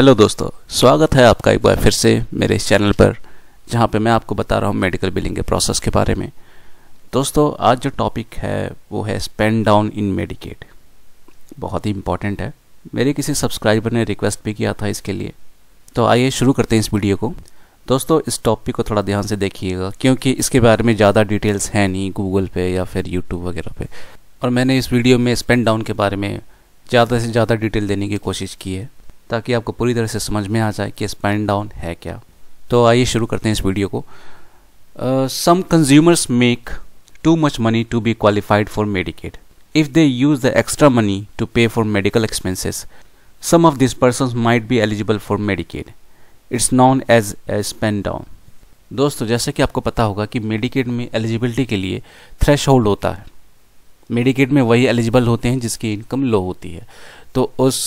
Hello दोस्तों स्वागत है आपका एक बार फिर से मेरे इस चैनल पर जहाँ पे मैं आपको बता रहा हूँ मेडिकल बिलिंग के प्रोसेस के बारे में दोस्तों आज जो टॉपिक है वो है स्पेंड डाउन इन मेडिकेट बहुत ही इम्पॉर्टेंट है मेरे किसी सब्सक्राइबर ने रिक्वेस्ट भी किया था इसके लिए तो आइए शुरू करते हैं इस वीडियो को दोस्तों इस टॉपिक को थोड़ा ध्यान से देखिएगा क्योंकि इसके बारे में ज़्यादा डिटेल्स हैं नहीं गूगल पे या फिर यूट्यूब वगैरह पे और मैंने इस वीडियो में स्पेंड डाउन के बारे में ज़्यादा से ज़्यादा डिटेल देने की कोशिश की है ताकि आपको पूरी तरह से समझ में आ जाए कि स्पाइन डाउन है क्या तो आइए शुरू करते हैं इस वीडियो को some consumers make too much money to be qualified for Medicaid if they use the extra money to pay for medical expenses some of this person might be eligible for Medicaid it's known as a spend down दोस्तों जैसे कि आपको पता होगा कि medkit में eligibility के लिए थ्रेश होल्ड होता है मेडिकेट में वही एलिजिबल होते हैं जिसकी इनकम लो होती है तो उस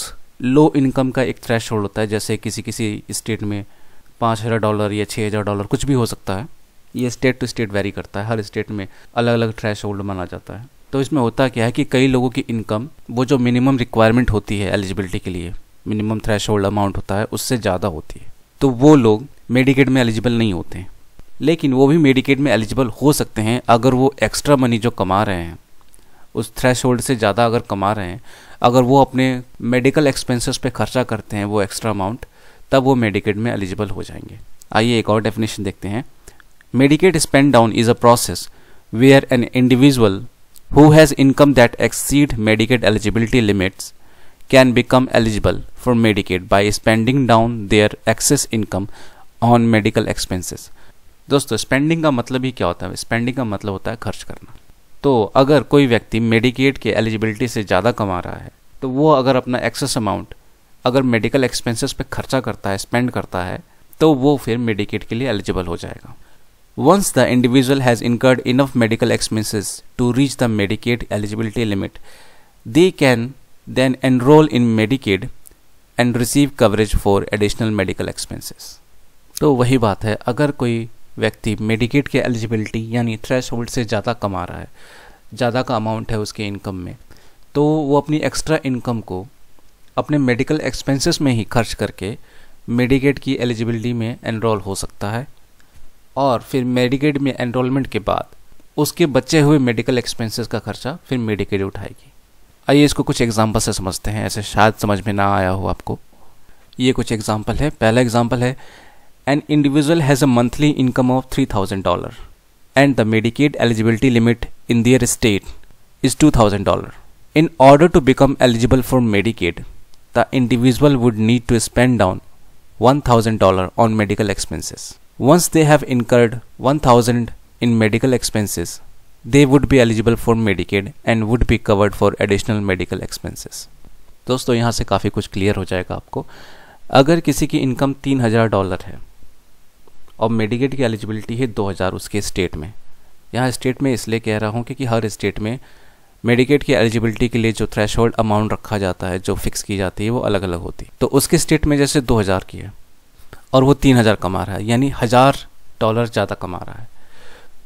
लो इनकम का एक थ्रेश होल्ड होता है जैसे किसी किसी स्टेट में पाँच हज़ार डॉलर या छः हज़ार डॉलर कुछ भी हो सकता है ये स्टेट टू स्टेट वेरी करता है हर स्टेट में अलग अलग थ्रेश होल्ड माना जाता है तो इसमें होता क्या है कि कई लोगों की इनकम वो जो मिनिमम रिक्वायरमेंट होती है एलिजिबिलिटी के लिए मिनिमम थ्रेश होल्ड अमाउंट होता है उससे ज़्यादा होती है तो वो लोग मेडिकेड में एलिजिबल नहीं होते हैं लेकिन वो भी मेडिकेड में एलिजिबल हो सकते हैं अगर वो एक्स्ट्रा मनी जो कमा रहे हैं उस थ्रेश से ज़्यादा अगर कमा रहे हैं अगर वो अपने मेडिकल एक्सपेंसेस पे खर्चा करते हैं वो एक्स्ट्रा अमाउंट तब वो मेडिकेट में एलिजिबल हो जाएंगे आइए एक और डेफिनेशन देखते हैं Medicaid spend down is a process where an individual who has income that exceed Medicaid eligibility limits can become eligible for Medicaid by spending down their excess income on medical expenses दोस्तों spending का मतलब ही क्या होता है spending का मतलब होता है खर्च करना तो अगर कोई व्यक्ति मेडिकेट के एलिजिबिलिटी से ज़्यादा कमा रहा है तो वो अगर अपना एक्सेस अमाउंट अगर मेडिकल एक्सपेंसेस पे खर्चा करता है स्पेंड करता है तो वो फिर मेडिकेट के लिए एलिजिबल हो जाएगा once the individual has incurred enough medical expenses to reach the Medicaid eligibility limit they can then enroll in Medicaid and receive coverage for additional medical expenses तो वही बात है अगर कोई व्यक्ति मेडिकेट के एलिजिबिलिटी यानी थ्रेश से ज़्यादा कमा रहा है ज़्यादा का अमाउंट है उसके इनकम में तो वो अपनी एक्स्ट्रा इनकम को अपने मेडिकल एक्सपेंसेस में ही खर्च करके मेडिकेट की एलिजिबिलिटी में एनरोल हो सकता है और फिर मेडिकेट में एनरोलमेंट के बाद उसके बचे हुए मेडिकल एक्सपेंसेस का खर्चा फिर मेडिकेट उठाएगी आइए इसको कुछ एग्जाम्पल से समझते हैं ऐसे शायद समझ में ना आया हो आपको ये कुछ एग्जाम्पल है पहला एग्जाम्पल है an individual has a monthly income of three thousand dollar and the Medicaid eligibility limit in their state is $2,000. In order to become eligible for Medicaid, the individual would need to spend down $1,000 on medical expenses. Once they have incurred $1,000 in medical expenses, they would be eligible for Medicaid and would be covered for additional medical expenses. दोस्तों यहाँ से काफ़ी कुछ clear हो जाएगा आपको अगर किसी की इनकम तीन हज़ार डॉलर है और मेडिकेट की एलिजिबिलिटी है 2000 उसके स्टेट में यहाँ स्टेट में इसलिए कह रहा हूँ क्योंकि हर स्टेट में मेडिकेट की एलिजिबिलिटी के लिए जो थ्रेश अमाउंट रखा जाता है जो फिक्स की जाती है वो अलग अलग होती है तो उसके स्टेट में जैसे 2000 की है और वो 3000 कमा रहा है यानी हज़ार डॉलर ज़्यादा कमा रहा है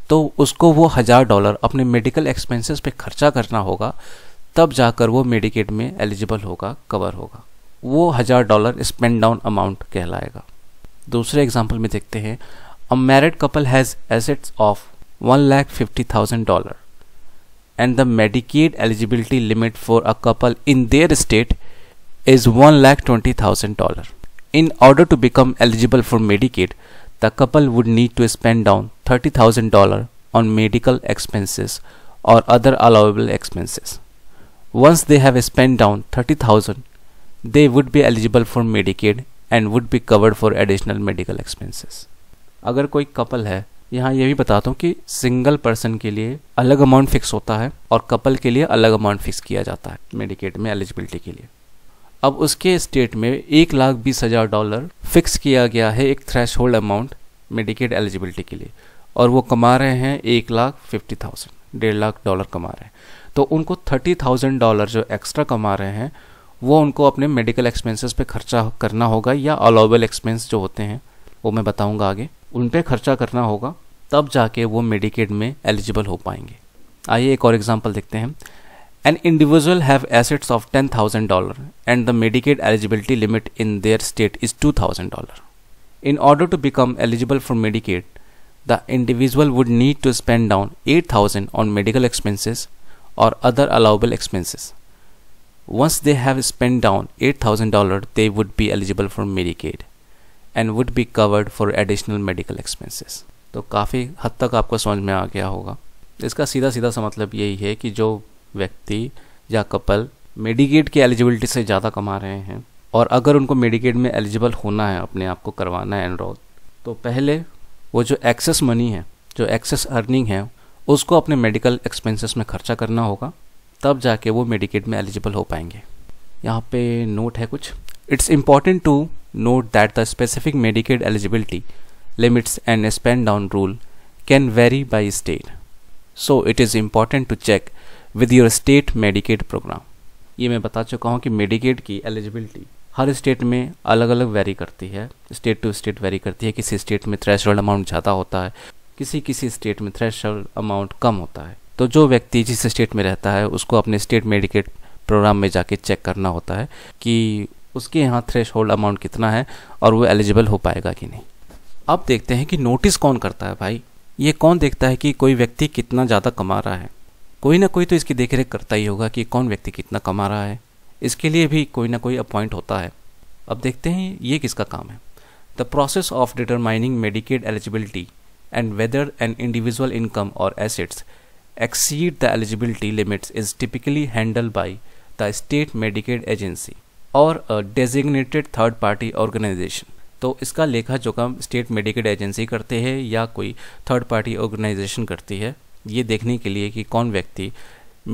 तो उसको वो हज़ार डॉलर अपने मेडिकल एक्सपेंसेस पे खर्चा करना होगा तब जाकर वो मेडिकेट में एलिजिबल होगा कवर होगा वो हज़ार डॉलर स्पेंड डाउन अमाउंट कहलाएगा दूसरे एग्जाम्पल में देखते हैं a married couple has assets of one lakh fifty thousand dollar and the Medicaid eligibility limit for a couple in their state is one lakh twenty thousand dollar in order to become eligible for Medicaid the couple would need to spend down thirty thousand dollar on medical expenses और other allowable expenses once they have spend down thirty thousand they would be eligible for Medicaid and would be covered for additional medical expenses अगर कोई couple है यहाँ ये भी बताता हूँ कि सिंगल पर्सन के लिए अलग अमाउंट फिक्स होता है और कपल के लिए अलग अमाउंट फिक्स किया जाता है मेडिकेट में एलिजिबिलिटी के लिए अब उसके स्टेट में एक लाख बीस हज़ार डॉलर फिक्स किया गया है एक threshold amount Medicaid eligibility के लिए और वो कमा रहे हैं एक लाख फिफ्टी थाउजेंड डेढ़ लाख डॉलर कमा रहे हैं तो उनको थर्टी थाउजेंड डॉलर जो एक्स्ट्रा कमा रहे हैं वो उनको अपने मेडिकल एक्सपेंसेस पे खर्चा करना होगा या अलाउबल एक्सपेंस जो होते हैं वो मैं बताऊंगा आगे उन पे खर्चा करना होगा तब जाके वो मेडिकेड में एलिजिबल हो पाएंगे आइए एक और एग्जाम्पल देखते हैं an individual have assets of ten thousand dollar and the Medicaid eligibility limit in their state is two thousand dollar in order to become eligible for Medicaid the individual would need to spend down eight thousand on medical expenses और other allowable expenses Once they have spent down $8,000, they would be eligible for Medicaid and would be covered for additional medical expenses. तो काफ़ी हद तक आपको समझ में आ गया होगा इसका सीधा सीधा सा मतलब यही है कि जो व्यक्ति या कपल मेडिकेड की एलिजिबिलिटी से ज़्यादा कमा रहे हैं और अगर उनको मेडिकेड में एलिजिबल होना है अपने आप को करवाना है एनरोल तो पहले वो जो एक्सेस मनी है जो एक्सेस अर्निंग है उसको अपने मेडिकल एक्सपेंसेस में खर्चा करना होगा तब जाके वो मेडिकेट में एलिजिबल हो पाएंगे यहाँ पे नोट है कुछ it's important to note that the specific Medicaid eligibility limits and spend down rule can vary by state so it is important to check with your state Medicaid program ये मैं बता चुका हूँ कि मेडिकेट की eligibility हर state में अलग अलग वेरी करती है स्टेट टू स्टेट वेरी करती है किसी स्टेट में थ्रेश अमाउंट ज़्यादा होता है किसी किसी स्टेट में थ्रेश अमाउंट कम होता है तो जो व्यक्ति जिस स्टेट में रहता है उसको अपने स्टेट मेडिकेट प्रोग्राम में जाके चेक करना होता है कि उसके यहाँ थ्रेश होल्ड अमाउंट कितना है और वो एलिजिबल हो पाएगा कि नहीं अब देखते हैं कि नोटिस कौन करता है भाई ये कौन देखता है कि कोई व्यक्ति कितना ज़्यादा कमा रहा है कोई ना कोई तो इसकी देख करता ही होगा कि कौन व्यक्ति कितना कमा रहा है इसके लिए भी कोई ना कोई अपॉइंट होता है अब देखते हैं ये किसका काम है the process of determining Medicaid eligibility and whether and individual income और assets exceed the eligibility limits is typically handled by the state medicaid agency or a designated third party organization तो इसका लेखा जोखा स्टेट मेडिकेड एजेंसी करते हैं या कोई third party organisation करती है ये देखने के लिए कि कौन व्यक्ति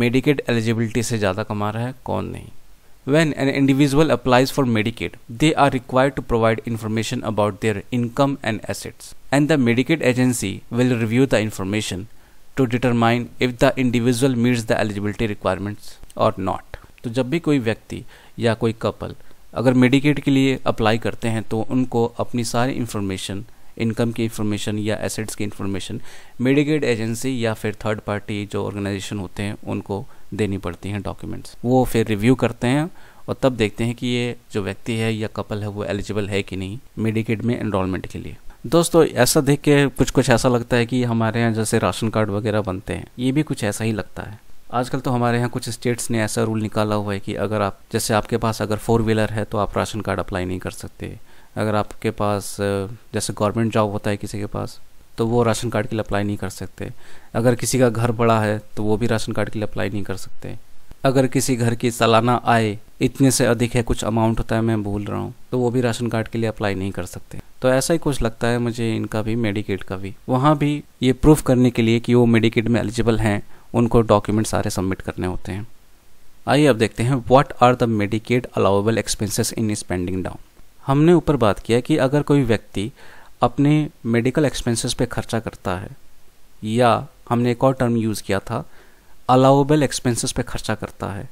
मेडिकेड एलिजिबिलिटी से ज़्यादा कमा रहा है कौन नहीं when an individual applies for Medicaid they are require to provide information about their income and assets and the Medicaid agency will review the information to determine if the individual meets the eligibility requirements or not तो जब भी कोई व्यक्ति या कोई couple अगर medkit के लिए अप्लाई करते हैं तो उनको अपनी सारी इंफॉर्मेशन इनकम की इंफॉर्मेशन या एसेट्स की इंफॉर्मेशन मेडिकेट एजेंसी या फिर थर्ड पार्टी जो ऑर्गेनाइजेशन होते हैं उनको देनी पड़ती हैं डॉक्यूमेंट्स वो फिर रिव्यू करते हैं और तब देखते हैं कि ये जो व्यक्ति है या कपल है वो एलिजिबल है कि नहीं मेडिकेट में एनरोलमेंट के लिए दोस्तों ऐसा देख के कुछ कुछ ऐसा लगता है कि हमारे यहाँ जैसे राशन कार्ड वगैरह बनते हैं ये भी कुछ ऐसा ही लगता है आजकल तो हमारे यहाँ कुछ स्टेट्स ने ऐसा रूल निकाला हुआ है कि अगर आप जैसे आपके पास अगर फोर व्हीलर है तो आप राशन कार्ड अप्लाई नहीं कर सकते अगर आपके पास जैसे गवर्नमेंट जॉब होता है किसी के पास तो वो राशन कार्ड के लिए अप्लाई नहीं कर सकते अगर किसी का घर बड़ा है तो वो भी राशन कार्ड के लिए अप्लाई नहीं कर सकते अगर किसी घर की सालाना आय इतने से अधिक है कुछ अमाउंट होता है मैं भूल रहा हूँ तो वो भी राशन कार्ड के लिए अप्लाई नहीं कर सकते तो ऐसा ही कुछ लगता है मुझे इनका भी मेडिकेट का भी वहाँ भी ये प्रूफ करने के लिए कि वो मेडिकेट में एलिजिबल हैं उनको डॉक्यूमेंट सारे सबमिट करने होते हैं आइए अब देखते हैं what are the Medicaid allowable expenses in spending down हमने ऊपर बात किया कि अगर कोई व्यक्ति अपने मेडिकल एक्सपेंसेस पे खर्चा करता है या हमने एक और टर्म यूज़ किया था अलाउेबल एक्सपेंसेस पे खर्चा करता है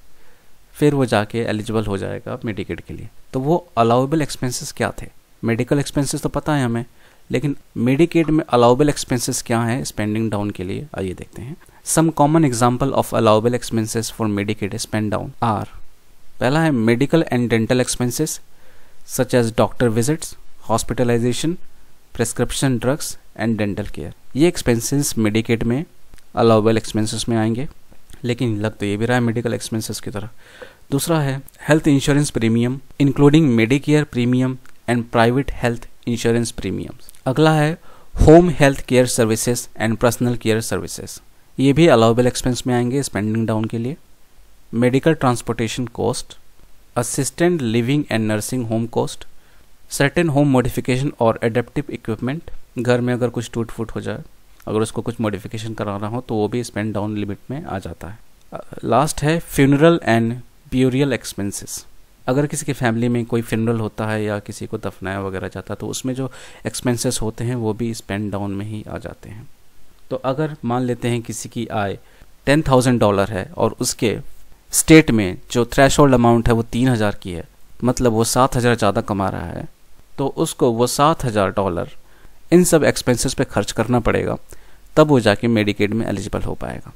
फिर वो जाके एलिजिबल हो जाएगा मेडिकेट के लिए तो वो अलाउेबल एक्सपेंसेस क्या थे मेडिकल एक्सपेंसेस तो पता है हमें लेकिन मेडिकेड में अलाउबल एक्सपेंसेस क्या हैं स्पेंडिंग डाउन के लिए आइए देखते हैं some common example of allowable expenses for Medicaid spend down are पहला है medical and dental expenses such as doctor visits hospitalization prescription drugs and dental care ये एक्सपेंसेस मेडिकेड में अलाउबल एक्सपेंसेस में आएंगे लेकिन लग तो ये भी रहा है मेडिकल एक्सपेंसेस की तरह दूसरा है health insurance premium including Medicare premium and private health insurance premiums अगला है home health care services and personal care services ये भी अलाउबल एक्सपेंस में आएंगे स्पेंडिंग डाउन के लिए medical transportation cost assistant living and nursing home cost certain home modification और adaptive equipment घर में अगर कुछ टूट फूट हो जाए अगर उसको कुछ मॉडिफिकेशन कराना हो तो वो भी स्पेंड डाउन लिमिट में आ जाता है लास्ट है फ्यूनरल एंड प्यूरियल एक्सपेंसेस अगर किसी की फैमिली में कोई फिनरल होता है या किसी को दफनाया वगैरह जाता है तो उसमें जो एक्सपेंसेस होते हैं वो भी इस पेन डाउन में ही आ जाते हैं तो अगर मान लेते हैं किसी की आय टेन थाउजेंड डॉलर है और उसके स्टेट में जो थ्रेश अमाउंट है वो तीन हज़ार की है मतलब वो सात हज़ार ज़्यादा कमा रहा है तो उसको वो सात हज़ार डॉलर इन सब एक्सपेंसेस पे खर्च करना पड़ेगा तब वो जाके मेडिकेड में एलिजिबल हो पाएगा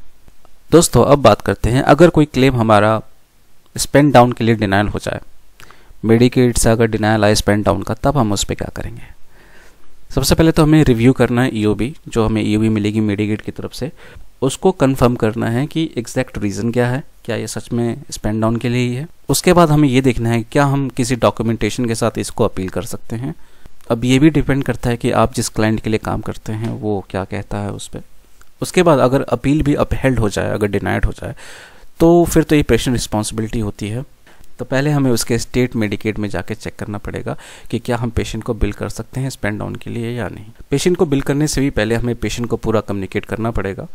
दोस्तों अब बात करते हैं अगर कोई क्लेम हमारा स्पेंड डाउन के लिए डिनाइल हो जाए मेडिकेट से अगर डिनाइल आए स्पेंड डाउन का तब हम उस पर क्या करेंगे सबसे पहले तो हमें रिव्यू करना है ई e जो हमें ई e मिलेगी मेडिकेट की तरफ से उसको कंफर्म करना है कि एग्जैक्ट रीज़न क्या है क्या ये सच में स्पेंड डाउन के लिए ही है उसके बाद हमें ये देखना है क्या हम किसी डॉक्यूमेंटेशन के साथ इसको अपील कर सकते हैं अब ये भी डिपेंड करता है कि आप जिस क्लाइंट के लिए काम करते हैं वो क्या कहता है उस पर उसके बाद अगर अपील भी अपहेल्ड हो जाए अगर डिनाइड हो जाए तो फिर तो ये पेशेंट रिस्पॉन्सिबिलिटी होती है तो पहले हमें उसके स्टेट मेडिकेट में जाके चेक करना पड़ेगा कि क्या हम पेशेंट को बिल कर सकते हैं स्पेंड डाउन के लिए या नहीं पेशेंट को बिल करने से भी पहले हमें पेशेंट को पूरा कम्युनिकेट करना पड़ेगा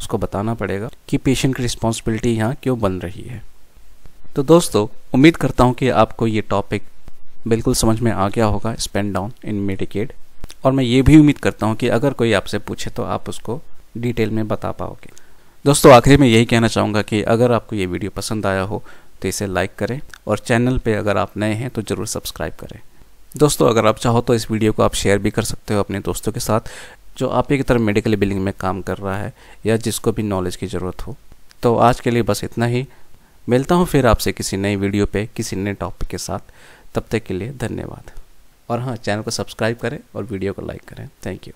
उसको बताना पड़ेगा कि पेशेंट की रिस्पॉन्सिबिलिटी यहाँ क्यों बन रही है तो दोस्तों उम्मीद करता हूँ कि आपको ये टॉपिक बिल्कुल समझ में आ गया होगा स्पेंड डाउन इन मेडिकेड और मैं ये भी उम्मीद करता हूँ कि अगर कोई आपसे पूछे तो आप उसको डिटेल में बता पाओगे दोस्तों आखिरी में यही कहना चाहूँगा कि अगर आपको ये वीडियो पसंद आया हो तो इसे लाइक करें और चैनल पे अगर आप नए हैं तो ज़रूर सब्सक्राइब करें दोस्तों अगर आप चाहो तो इस वीडियो को आप शेयर भी कर सकते हो अपने दोस्तों के साथ जो आप ही की मेडिकल बिलिंग में काम कर रहा है या जिसको भी नॉलेज की ज़रूरत हो तो आज के लिए बस इतना ही मिलता हूँ फिर आपसे किसी नई वीडियो पे किसी नए टॉपिक के साथ तब तक के लिए धन्यवाद और हाँ चैनल को सब्सक्राइब करें और वीडियो को लाइक करें थैंक यू